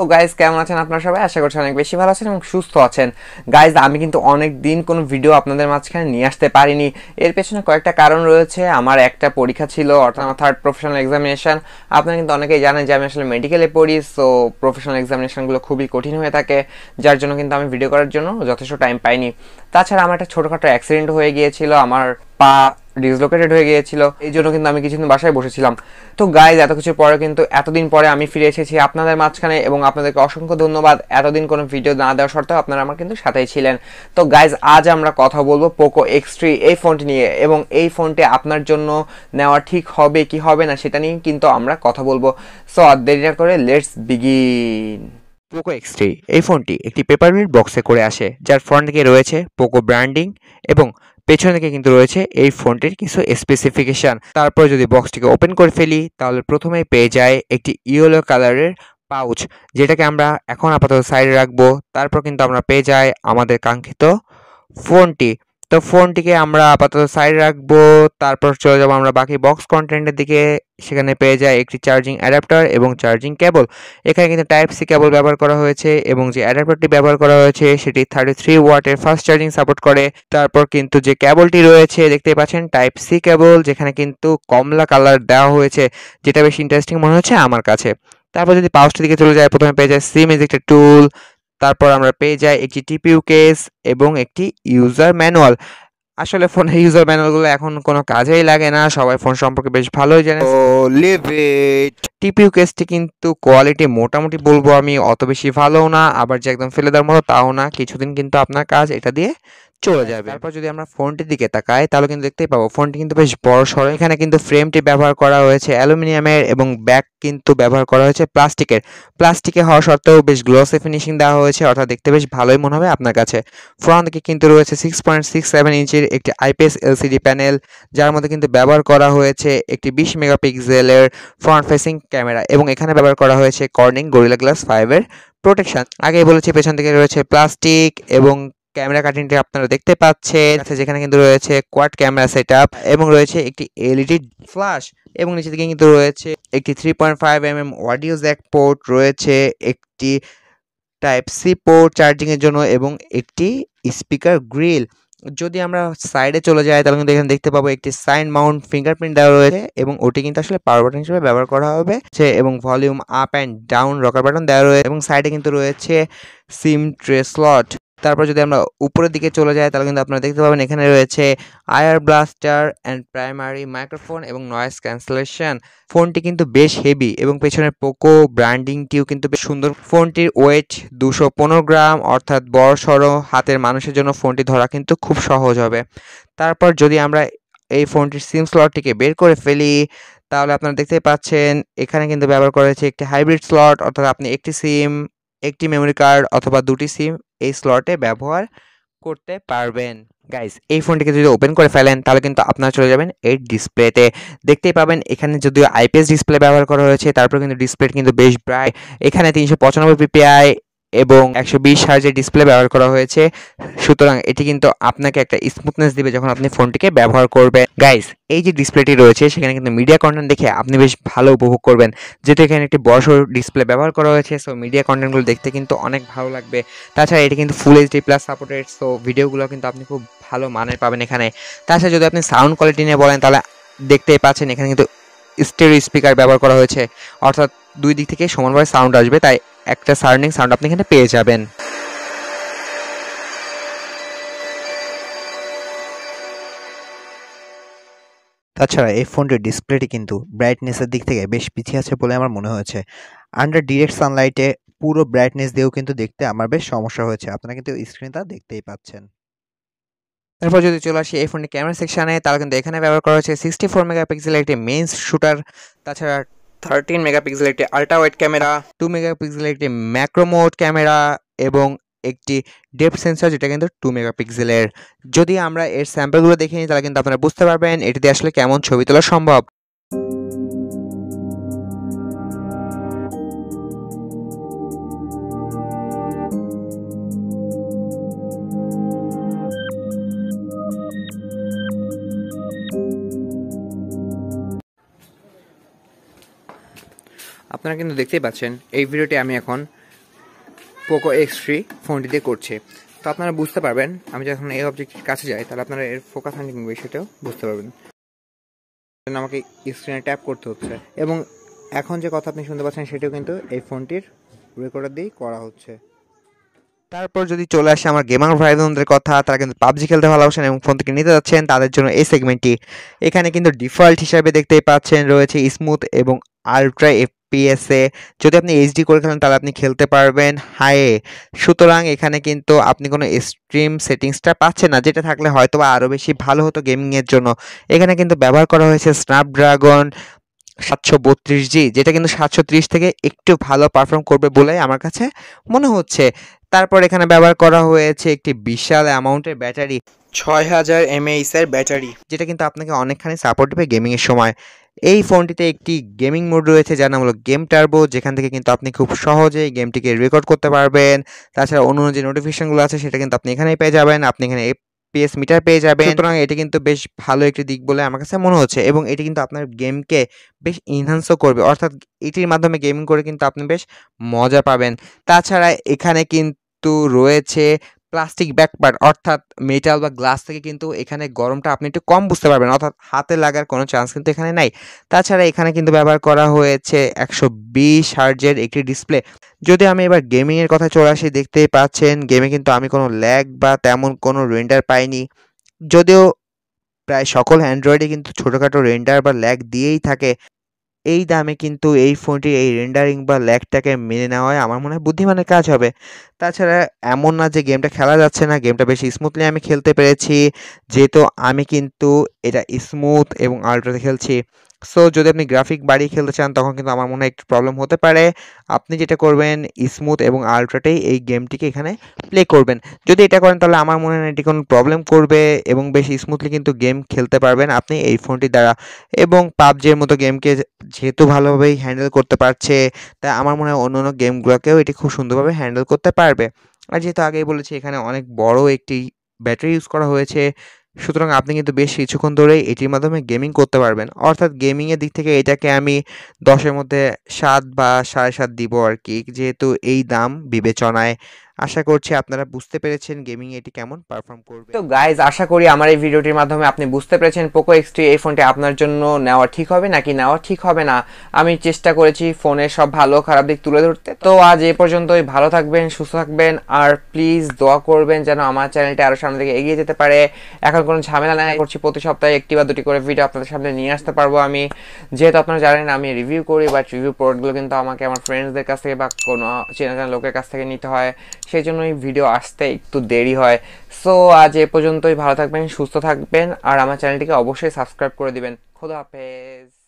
ও guys কেমন আছেন আপনারা সবাই আশা করছি অনেক বেশি ভালো আছেন এবং সুস্থ আছেন গাইজ আমি কিন্তু অনেক দিন কোনো ভিডিও আপনাদের মাঝখানে নিয়ে আসতে পারিনি এর পেছনে কয়েকটা কারণ রয়েছে আমার একটা পরীক্ষা ছিল অর্থাৎ আমার থার্ড প্রফেশনাল এক্সামিনেশান আপনারা কিন্তু অনেকেই জানেন যে আমি আসলে মেডিকেলে পড়ি সো প্রফেশনাল এক্সামিনেশানগুলো খুবই কঠিন হয়ে থাকে যার জন্য কিন্তু আমি ভিডিও করার জন্য যথেষ্ট টাইম পাইনি তাছাড়া আমার একটা ছোটোখাটো অ্যাক্সিডেন্ট হয়ে গিয়েছিলো আমার পা ডিসলোকেটেড হয়ে গিয়েছিল এই জন্য কিন্তু আমি কিছুদিন বাসায় বসেছিলাম তো গাইজ এত কিছুর পরে কিন্তু এতদিন পরে আমি ফিরে এসেছি আপনাদের মাঝখানে এবং আপনাদেরকে অসংখ্য ধন্যবাদ এতদিন কোনো ভিডিও না দেওয়া সত্ত্বেও আপনারা আমার কিন্তু সাথেই ছিলেন তো গাইজ আজ আমরা কথা বলবো পোকো এক্স থ্রি এই ফোনটি নিয়ে এবং এই ফোনটি আপনার জন্য নেওয়া ঠিক হবে কি হবে না সেটা নিয়ে কিন্তু আমরা কথা বলবো সো আর দেরি না করে let's begin Poco X three এই ফোনটি একটি পেপারমিট বক্সে করে আসে যার ফ্রন্ট দিকে রয়েছে পোকো ব্র্যান্ডিং এবং পেছন দিকে কিন্তু রয়েছে এই ফোনটির কিছু স্পেসিফিকেশান তারপর যদি বক্সটিকে ওপেন করে ফেলি তাহলে প্রথমেই পেয়ে যায় একটি ইয়েলো কালারের পাউচ যেটাকে আমরা এখন আপাতত সাইডে রাখবো তারপর কিন্তু আমরা পেয়ে যাই আমাদের কাঙ্ক্ষিত ফোনটি তো ফোনটিকে আমরা আপাতত সাইড রাখবো তারপর চলে যাবো আমরা বাকি বক্স কন্টেন্টের দিকে সেখানে পেয়ে যায় একটি চার্জিং অ্যাডাপ্টার এবং চার্জিং কেবল এখানে কিন্তু টাইপ সি কেবল ব্যবহার করা হয়েছে এবং যে অ্যাডাপ্টারটি ব্যবহার করা হয়েছে সেটি থার্টি থ্রি ওয়াটের ফাস্ট চার্জিং সাপোর্ট করে তারপর কিন্তু যে কেবলটি রয়েছে দেখতে পাচ্ছেন টাইপ সি কেবল যেখানে কিন্তু কমলা কালার দেওয়া হয়েছে যেটা বেশ ইন্টারেস্টিং মনে হচ্ছে আমার কাছে তারপর যদি পাউচটির দিকে চলে যায় প্রথমে পেয়ে যায় সিম ইজ একটা টুল তারপর আমরা পেয়ে যাই একটি টিপিউ কেস এবং একটি ইউজার ম্যানুয়াল আসলে ফোনের ইউজার ম্যানুয়ালগুলো এখন কোনো কাজেই লাগে না সবাই ফোন সম্পর্কে বেশ ভালোই জানে টিপিউ কেসটি কিন্তু কোয়ালিটি মোটামুটি বলবো আমি অত বেশি ভালোও না আবার যে একদম ফেলে দেওয়ার মতো তাও না কিছুদিন কিন্তু আপনার কাজ এটা দিয়ে চলে হ্যাঁ, যাবে তারপর যদি আমরা ফোনটির দিকে তাকাই তাহলে কিন্তু দেখতেই পাবো ফোনটি কিন্তু বেশ বড় সড়ো এখানে কিন্তু ফ্রেমটি ব্যবহার করা হয়েছে অ্যালুমিনিয়ামের এবং ব্যাক কিন্তু ব্যবহার করা হয়েছে প্লাস্টিকের প্লাস্টিকে হওয়া সত্ত্বেও বেশ গ্লোসে ফিনিশিং দেওয়া হয়েছে অর্থাৎ দেখতে বেশ ভালোই মনে হবে আপনার কাছে ফ্রন্ট দিকে কিন্তু রয়েছে সিক্স পয়েন্ট সিক্স সেভেন ইঞ্চির একটি আইপিএস এলসিডি প্যানেল যার মধ্যে কিন্তু ব্যবহার করা হয়েছে একটি বিশ মেগাপিক্সেলের ফ্রন্ট ফেসিং ক্যামেরা এবং এখানে ব্যবহার করা হয়েছে কর্নিং গরিলা গ্লাস ফাইভের প্রোটেকশন আগেই বলেছি পেছন থেকে রয়েছে প্লাস্টিক এবং ক্যামেরা কাটিংটি আপনারা দেখতে পাচ্ছেন যেখানে কিন্তু রয়েছে কোয়াড ক্যামেরা সেট এবং রয়েছে একটি এলইডি ফ্লাশ e এবং নিচে দিকে কিন্তু রয়েছে একটি three point five M M audio jack port রয়েছে একটি টাইপ সি পোর্ট চার্জিংয়ের জন্য এবং একটি স্পিকার গ্রিল যদি আমরা সাইডে চলে যাই তাহলে কিন্তু এখানে দেখতে পাবো একটি সাইন মাউন্ট ফিঙ্গারপ্রিন্ট দেওয়া রয়েছে এবং ওটি কিন্তু আসলে পাওয়ার বাটন হিসেবে ব্যবহার করা হবে এবং volume up and down rocker button দেওয়া রয়েছে এবং সাইডে কিন্তু রয়েছে সিম ট্রে স্লট তারপর যদি আমরা উপরের দিকে চলে যাই তাহলে কিন্তু আপনারা দেখতে পাবেন এখানে রয়েছে IR blaster and primary microphone এবং নয়েস ক্যান্সেলেশন ফোনটি কিন্তু বেশ হেভি এবং পেছনের পোকো ব্র্যান্ডিংটিও কিন্তু বেশ সুন্দর ফোনটির ওয়েট দুশো গ্রাম অর্থাৎ বড় সড়ো হাতের মানুষের জন্য ফোনটি ধরা কিন্তু খুব সহজ হবে তারপর যদি আমরা এই ফোনটির সিম স্লটটিকে বের করে ফেলি তাহলে আপনারা দেখতেই পাচ্ছেন এখানে কিন্তু ব্যবহার করা হয়েছে একটি হাইব্রিড স্লট অর্থাৎ আপনি একটি সিম একটি মেমোরি কার্ড অথবা দুটি সিম এই স্লটে ব্যবহার করতে পারবেন গাইস এই ফোনটিকে যদি ওপেন করে ফেলেন তাহলে কিন্তু আপনারা চলে যাবেন এই ডিসপ্লেতে দেখতেই পাবেন এখানে যদিও আইপিএস ডিসপ্লে ব্যবহার করা হয়েছে তারপর কিন্তু ডিসপ্লে কিন্তু বেশ ব্রাইট এখানে তিনশো পঁচানব্বই পিপিআই এবং একশো বিশ হার্জের ডিসপ্লে ব্যবহার করা হয়েছে সুতরাং এটি কিন্তু আপনাকে একটা স্মুথনেস দিবে যখন আপনি ফোনটিকে ব্যবহার করবেন গাইস এই যে ডিসপ্লেটি রয়েছে সেখানে কিন্তু মিডিয়া কন্টেন্ট দেখে আপনি বেশ ভালো উপভোগ করবেন যেহেতু এখানে একটি বড় ডিসপ্লে ব্যবহার করা হয়েছে সো মিডিয়া কন্টেন্টগুলো দেখতে কিন্তু অনেক ভালো লাগবে তাছাড়া এটি কিন্তু full HD plus supported so ভিডিওগুলো কিন্তু আপনি খুব ভালো মানের পাবেন এখানে তাছাড়া যদি আপনি সাউন্ড কোয়ালিটি নিয়ে বলেন তাহলে দেখতেই পাচ্ছেন এখানে কিন্তু স্টেরিও স্পিকার ব্যবহার করা হয়েছে অর্থাৎ দুই দিক থেকে সমানভাবে সাউন্ড আসবে তাই একটা সার্নিং সাউন্ড আপনি এখানে পেয়ে যাবেন তাছাড়া এই ফোনটির ডিসপ্লেটি কিন্তু ব্রাইটনেসের দিক থেকে বেশ পিছিয়ে আছে বলে আমার মনে হয়েছে আন্ডার ডিরেক্ট সানলাইটে পুরো ব্রাইটনেস দিয়েও কিন্তু দেখতে আমার বেশ সমস্যা হয়েছে আপনারা কিন্তু স্ক্রিনটা দেখতেই পাচ্ছেন এরপর যদি চলে আসি এই ফোনটি ক্যামেরা সেকশানে তাহলে কিন্তু এখানে ব্যবহার করা হয়েছে সিক্সটি ফোর মেগাপিক্সেলের একটি মেইন শুটার তাছাড়া থার্টিন মেগাপিক্সেল একটি ultra wide camera two megapixel একটি ম্যাক্রোমোড ক্যামেরা এবং একটি ডেপ সেন্সর যেটা কিন্তু টু মেগাপিক্সেলের যদি আমরা এর স্যাম্পলগুলো দেখে নিই তাহলে কিন্তু আপনারা বুঝতে পারবেন এটিতে আসলে কেমন ছবি তোলা সম্ভব আপনারা কিন্তু দেখতেই পাচ্ছেন এই ভিডিওটি আমি এখন পোকো এক্স থ্রি ফোনটিতে করছি তো আপনারা বুঝতে পারবেন আমি যখন এই অবজেক্টের কাছে যাই তাহলে আপনারা এর ফোকাস হান্টিং বিষয়টাও বুঝতে পারবেন আমাকে স্ক্রিনে ট্যাপ করতে হচ্ছে এবং এখন যে কথা আপনি শুনতে পাচ্ছেন সেটাও কিন্তু এই ফোনটির রেকর্ডার দিয়েই করা হচ্ছে তারপর যদি চলে আসে আমার গেমার ভাইবোনদের কথা তারা কিন্তু পাবজি খেলতে ভালোবাসেন এবং ফোন থেকে নিতে যাচ্ছেন তাদের জন্য এই সেগমেন্টটি এখানে কিন্তু ডিফল্ট হিসাবে দেখতেই পাচ্ছেন রয়েছে স্মুথ এবং আলট্রা এফ পিএসএ যদি আপনি এইচডি করে খেলেন তাহলে আপনি খেলতে পারবেন হায়ে সুতরাং এখানে কিন্তু আপনি কোনো স্ট্রিম সেটিংসটা পাচ্ছেন না যেটা থাকলে হয়তো আরও বেশি ভালো হতো গেমিংয়ের জন্য এখানে কিন্তু ব্যবহার করা হয়েছে স্ন্যাপড্রাগন সাতশো বত্রিশ জি যেটা কিন্তু সাতশো ত্রিশ থেকে একটু ভালো পারফর্ম করবে বলে আমার কাছে মনে হচ্ছে তারপর এখানে ব্যবহার করা হয়েছে একটি বিশাল অ্যামাউন্টের ব্যাটারি ছয় হাজার এমএইচ এর ব্যাটারি যেটা কিন্তু আপনাকে অনেকখানি সাপোর্ট দেবে গেমিংয়ের সময় এই ফোনটিতে একটি গেমিং মোড রয়েছে যার নাম হলো গেম টার্বো যেখান থেকে কিন্তু আপনি খুব সহজেই গেমটিকে রেকর্ড করতে পারবেন তাছাড়া অন্য যে নোটিফিকেশনগুলো আছে সেটা কিন্তু আপনি এখানেই পেয়ে যাবেন আপনি এখানে পিএস মিটার পেয়ে যাবেন সুতরাং এটি কিন্তু বেশ ভালো একটি দিক বলে আমার কাছে মনে হচ্ছে এবং এটি কিন্তু আপনার গেমকে বেশ ইনহান্সও করবে অর্থাৎ এটির মাধ্যমে গেমিং করে কিন্তু আপনি বেশ মজা পাবেন তাছাড়া এখানে কিন্তু রয়েছে প্লাস্টিক ব্যাকপার্ট অর্থাৎ মেটাল বা গ্লাস থেকে কিন্তু এখানে গরমটা আপনি একটু কম বুঝতে পারবেন অর্থাৎ হাতে লাগার কোনো চান্স কিন্তু এখানে নাই তাছাড়া এখানে কিন্তু ব্যবহার করা হয়েছে একশো বিশ হার্জের একটি ডিসপ্লে যদি আমি এবার গেমিংয়ের কথা চলে আসি দেখতেই পাচ্ছেন গেমে কিন্তু আমি কোনো ল্যাগ বা তেমন কোনো রেন্ডার পাইনি যদিও প্রায় সকল অ্যান্ড্রয়েডে কিন্তু ছোটোখাটো রেন্ডার বা ল্যাগ দিয়েই থাকে এই দামে কিন্তু এই ফোনটির এই রেন্ডারিং বা ল্যাগটাকে মেনে নেওয়ায় আমার মনে হয় বুদ্ধিমানের কাজ হবে তাছাড়া এমন না যে গেমটা খেলা যাচ্ছে না গেমটা বেশি স্মুথলি আমি খেলতে পেরেছি যেহেতু আমি কিন্তু এটা স্মুথ এবং আল্ট্রাতে খেলছি সো যদি আপনি গ্রাফিক বাড়িয়ে খেলতে চান তখন কিন্তু আমার মনে হয় একটু প্রবলেম হতে পারে আপনি যেটা করবেন স্মুথ এবং আলট্রাটেই এই গেমটিকে এখানে প্লে করবেন যদি এটা করেন তাহলে আমার মনে হয় এটি কোনো প্রবলেম করবে এবং বেশ স্মুথলি কিন্তু গেম খেলতে পারবেন আপনি এই ফোনটি দ্বারা এবং পাবজির মতো গেমকে যেহেতু ভালোভাবেই হ্যান্ডেল করতে পারছে তাই আমার মনে হয় অন্য অন্য গেমগুলোকেও এটি খুব সুন্দরভাবে হ্যান্ডেল করতে পারবে আর যেহেতু আগেই বলেছি এখানে অনেক বড় একটি ব্যাটারি ইউজ করা হয়েছে সুতরাং আপনি কিন্তু বেশ কিছুক্ষণ ধরেই এটির মাধ্যমে গেমিং করতে পারবেন অর্থাৎ গেমিংয়ের দিক থেকে এটাকে আমি দশের মধ্যে সাত বা সাড়ে সাত দিব আর কি যেহেতু এই দাম বিবেচনায় আশা করছি আপনারা বুঝতে পেরেছেন গেমিং এটি কেমন পারফর্ম করবে তো গাইজ আশা করি আমার এই ভিডিওটির মাধ্যমে আপনি বুঝতে পেরেছেন পোকো এক্স থ্রি এই ফোনটি আপনার জন্য নেওয়া ঠিক হবে নাকি নেওয়া ঠিক হবে না আমি চেষ্টা করেছি ফোনের সব ভালো খারাপ দিক তুলে ধরতে তো আজ এ পর্যন্তই ভালো থাকবেন সুস্থ থাকবেন আর প্লিজ দোয়া করবেন যেন আমার চ্যানেলটি আরও সামনে থেকে এগিয়ে যেতে পারে এখন কোনো ঝামেলা নাই করছি প্রতি সপ্তাহে একটি বা দুটি করে ভিডিও আপনাদের সামনে নিয়ে আসতে পারবো আমি যেহেতু আপনারা জানেন আমি রিভিউ করি বা রিভিউ প্রোডাক্টগুলো কিন্তু আমাকে আমার ফ্রেন্ডসদের কাছ থেকে বা কোনো চেনা চেনা লোকের কাছ থেকে নিতে হয় সেই জন্যই ভিডিও আসতে একটু দেরি হয় সো আজ এ পর্যন্তই ভালো থাকবেন সুস্থ থাকবেন আর আমার চ্যানেলটিকে অবশ্যই সাবস্ক্রাইব করে দিবেন খোদা হাফেজ